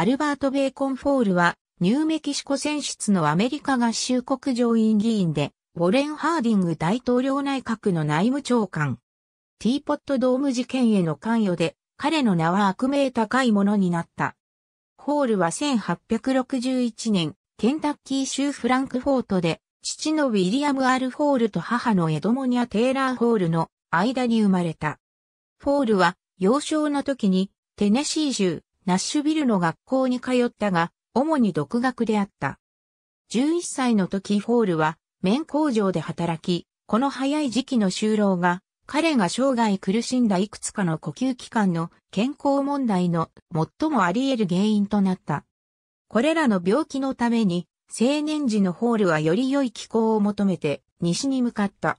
アルバート・ベーコンフォールは、ニューメキシコ選出のアメリカ合衆国上院議員で、ウォレン・ハーディング大統領内閣の内務長官。ティーポットドーム事件への関与で、彼の名は悪名高いものになった。ホールは1861年、ケンタッキー州フランクフォートで、父のウィリアム・アル・ホールと母のエドモニア・テイラー・ホールの間に生まれた。フォールは幼少の時にテネシー州ナッシュビルの学校に通ったが、主に独学であった。11歳の時フォールは、綿工場で働き、この早い時期の就労が、彼が生涯苦しんだいくつかの呼吸器官の健康問題の最もあり得る原因となった。これらの病気のために、青年時のホールはより良い気候を求めて西に向かった。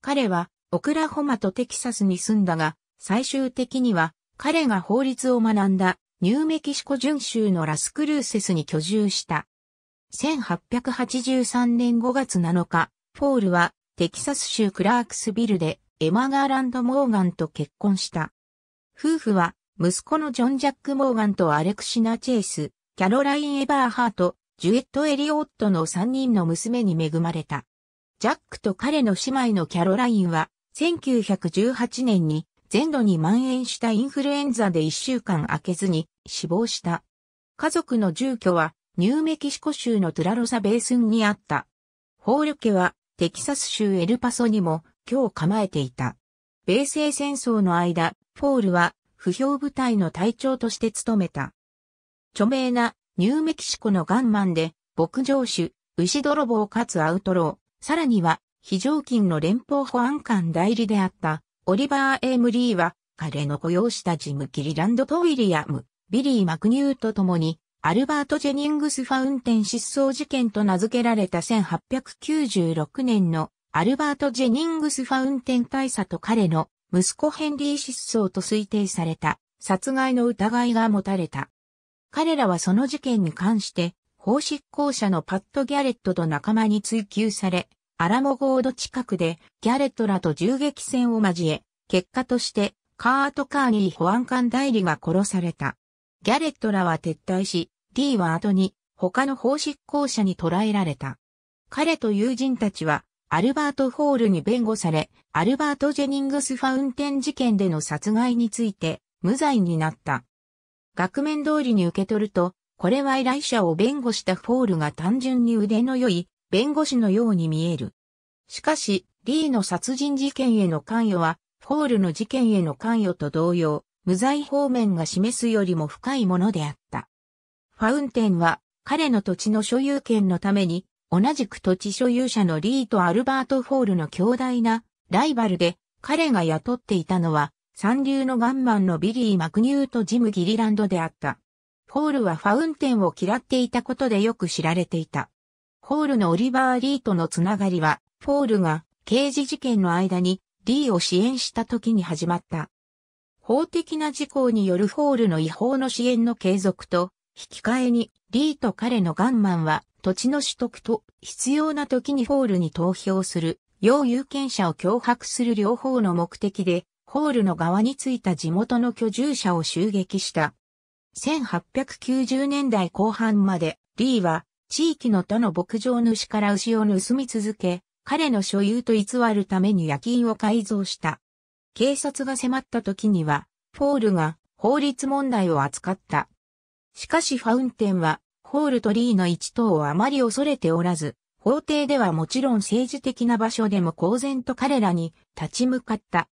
彼はオクラホマとテキサスに住んだが、最終的には彼が法律を学んだニューメキシコ準州のラスクルーセスに居住した。1883年5月7日、ポールはテキサス州クラークスビルでエマ・ガーランド・モーガンと結婚した。夫婦は息子のジョン・ジャック・モーガンとアレクシナ・チェイス、キャロライン・エバーハート、ジュエット・エリオットの3人の娘に恵まれた。ジャックと彼の姉妹のキャロラインは1918年に全土に蔓延したインフルエンザで1週間空けずに死亡した。家族の住居はニューメキシコ州のトゥラロサベースンにあった。ホール家はテキサス州エルパソにも今日構えていた。米西戦争の間、フォールは不評部隊の隊長として務めた。著名なニューメキシコのガンマンで牧場主、牛泥棒かつアウトロー、さらには非常勤の連邦保安官代理であったオリバー・エームリーは、彼の雇用したジム・キリランドとウィリアム、ビリー・マクニューと共に、アルバート・ジェニングス・ファウンテン失踪事件と名付けられた1896年のアルバート・ジェニングス・ファウンテン大佐と彼の息子ヘンリー失踪と推定された殺害の疑いが持たれた。彼らはその事件に関して、法執行者のパット・ギャレットと仲間に追及され、アラモゴード近くでギャレットらと銃撃戦を交え、結果としてカート・カーニー保安官代理が殺された。ギャレットらは撤退し、D は後に他の法執行者に捕らえられた。彼と友人たちはアルバート・ホールに弁護され、アルバート・ジェニングス・ファウンテン事件での殺害について無罪になった。額面通りに受け取ると、これは依頼者を弁護したフォールが単純に腕の良い弁護士のように見える。しかし、リーの殺人事件への関与は、ホールの事件への関与と同様、無罪方面が示すよりも深いものであった。ファウンテンは、彼の土地の所有権のために、同じく土地所有者のリーとアルバート・フォールの強大なライバルで、彼が雇っていたのは、三流のガンマンのビリー・マクニューとジム・ギリランドであった。ホールはファウンテンを嫌っていたことでよく知られていた。ホールのオリバー・リーとのつながりは、フォールが刑事事件の間にリーを支援した時に始まった。法的な事項によるホールの違法の支援の継続と、引き換えにリーと彼のガンマンは土地の取得と必要な時にホールに投票する、要有権者を脅迫する両方の目的で、ホールの側についた地元の居住者を襲撃した。1890年代後半まで、リーは地域の他の牧場主から牛を盗み続け、彼の所有と偽るために夜勤を改造した。警察が迫った時には、フォールが法律問題を扱った。しかしファウンテンは、ホールとリーの一党をあまり恐れておらず、法廷ではもちろん政治的な場所でも公然と彼らに立ち向かった。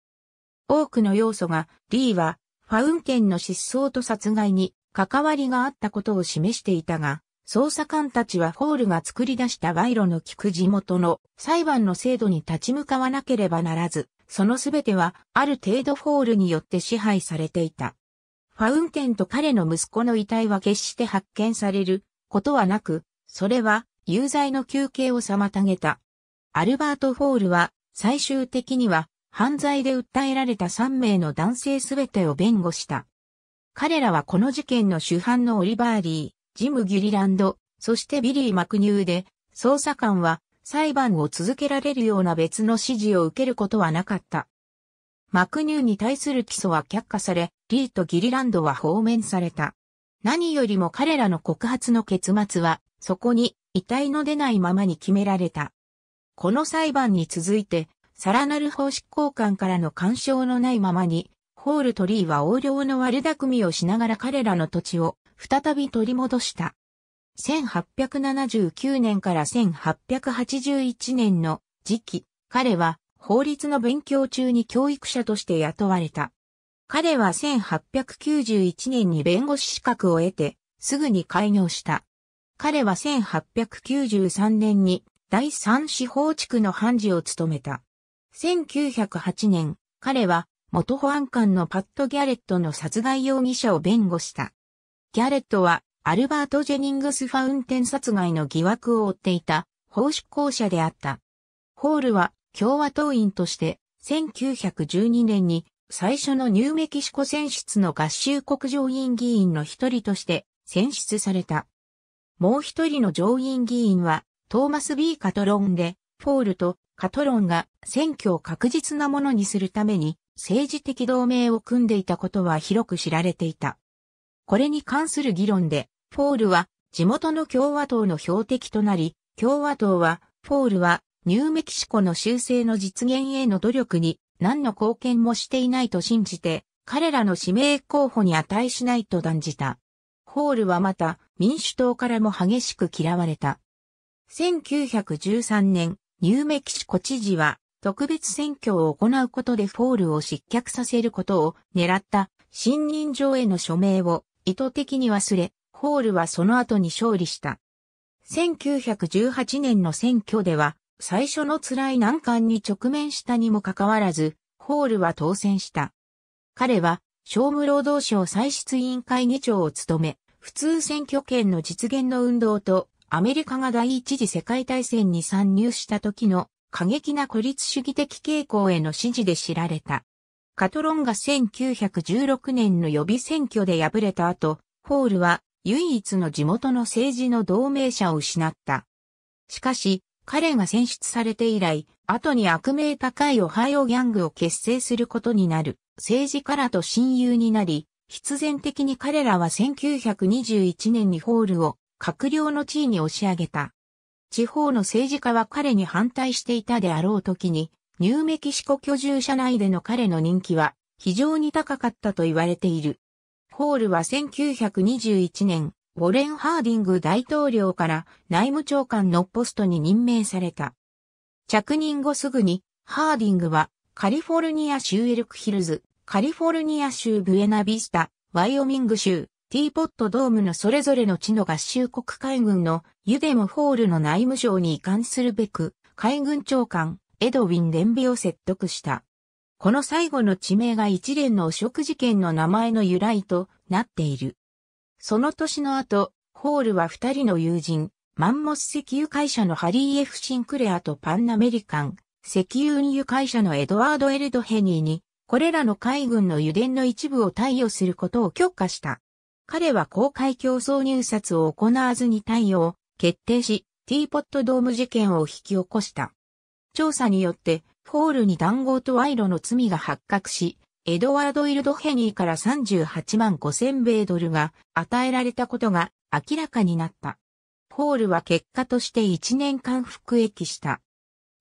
多くの要素が、リーは、ファウンテンの失踪と殺害に関わりがあったことを示していたが、捜査官たちはフォールが作り出した賄賂の聞く地元の裁判の制度に立ち向かわなければならず、そのすべてはある程度フォールによって支配されていた。ファウンテンと彼の息子の遺体は決して発見されることはなく、それは有罪の休憩を妨げた。アルバート・フォールは最終的には犯罪で訴えられた3名の男性すべてを弁護した。彼らはこの事件の主犯のオリバーリー、ジム・ギリランド、そしてビリー・マクニューで、捜査官は裁判を続けられるような別の指示を受けることはなかった。マクニューに対する起訴は却下され、リーとギリランドは放免された。何よりも彼らの告発の結末は、そこに遺体の出ないままに決められた。この裁判に続いて、さらなる法執行官からの干渉のないままに、ホールとリーは横領の悪巧みをしながら彼らの土地を再び取り戻した。1879年から1881年の時期、彼は法律の勉強中に教育者として雇われた。彼は1891年に弁護士資格を得て、すぐに開業した。彼は1893年に第三司法地区の判事を務めた。1908年、彼は元保安官のパット・ギャレットの殺害容疑者を弁護した。ギャレットは、アルバート・ジェニングス・ファウンテン殺害の疑惑を追っていた、法執行者であった。ホールは、共和党員として、1912年に、最初のニューメキシコ選出の合衆国上院議員の一人として、選出された。もう一人の上院議員は、トーマス・ B・ カトロンで、ポールとカトロンが選挙を確実なものにするために、政治的同盟を組んでいたことは広く知られていた。これに関する議論で、フォールは地元の共和党の標的となり、共和党は、フォールはニューメキシコの修正の実現への努力に何の貢献もしていないと信じて、彼らの指名候補に値しないと断じた。フォールはまた民主党からも激しく嫌われた。1913年、ニューメキシコ知事は特別選挙を行うことでフォールを失脚させることを狙った信任状への署名を意図的に忘れ、ホールはその後に勝利した。1918年の選挙では、最初の辛い難関に直面したにもかかわらず、ホールは当選した。彼は、商務労働省歳出委員会議長を務め、普通選挙権の実現の運動と、アメリカが第一次世界大戦に参入した時の過激な孤立主義的傾向への支持で知られた。カトロンが1916年の予備選挙で敗れた後、ホールは唯一の地元の政治の同盟者を失った。しかし、彼が選出されて以来、後に悪名高いオハイオギャングを結成することになる政治家らと親友になり、必然的に彼らは1921年にホールを閣僚の地位に押し上げた。地方の政治家は彼に反対していたであろう時に、ニューメキシコ居住者内での彼の人気は非常に高かったと言われている。ホールは1921年、ウォレン・ハーディング大統領から内務長官のポストに任命された。着任後すぐに、ハーディングはカリフォルニア州エルクヒルズ、カリフォルニア州ブエナビスタ、ワイオミング州、ティーポットドームのそれぞれの地の合衆国海軍のユデムホールの内務省に移管するべく、海軍長官、エドウィン・デンビを説得した。この最後の地名が一連の汚職事件の名前の由来となっている。その年の後、ホールは二人の友人、マンモス石油会社のハリー・ F・ シンクレアとパンナメリカン、石油運輸会社のエドワード・エルド・ヘニーに、これらの海軍の油田の一部を貸与することを許可した。彼は公開競争入札を行わずに貸与を決定し、ティーポットドーム事件を引き起こした。調査によって、ホールに談合と賄賂の罪が発覚し、エドワード・イルドヘニーから38万5千米ドルが与えられたことが明らかになった。ホールは結果として1年間服役した。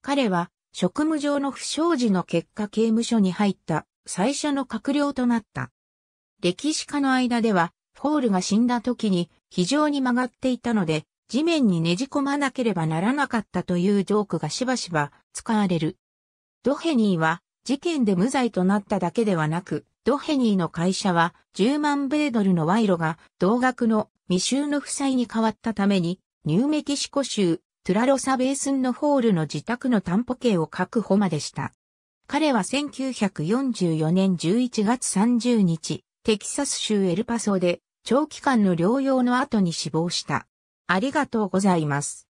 彼は職務上の不祥事の結果刑務所に入った最初の閣僚となった。歴史家の間では、ホールが死んだ時に非常に曲がっていたので、地面にねじ込まなければならなかったというジョークがしばしば使われる。ドヘニーは事件で無罪となっただけではなく、ドヘニーの会社は10万米ドルの賄賂が同額の未収の負債に変わったために、ニューメキシコ州トゥラロサベースンのホールの自宅の担保権を確保までした。彼は1944年11月30日、テキサス州エルパソで長期間の療養の後に死亡した。ありがとうございます。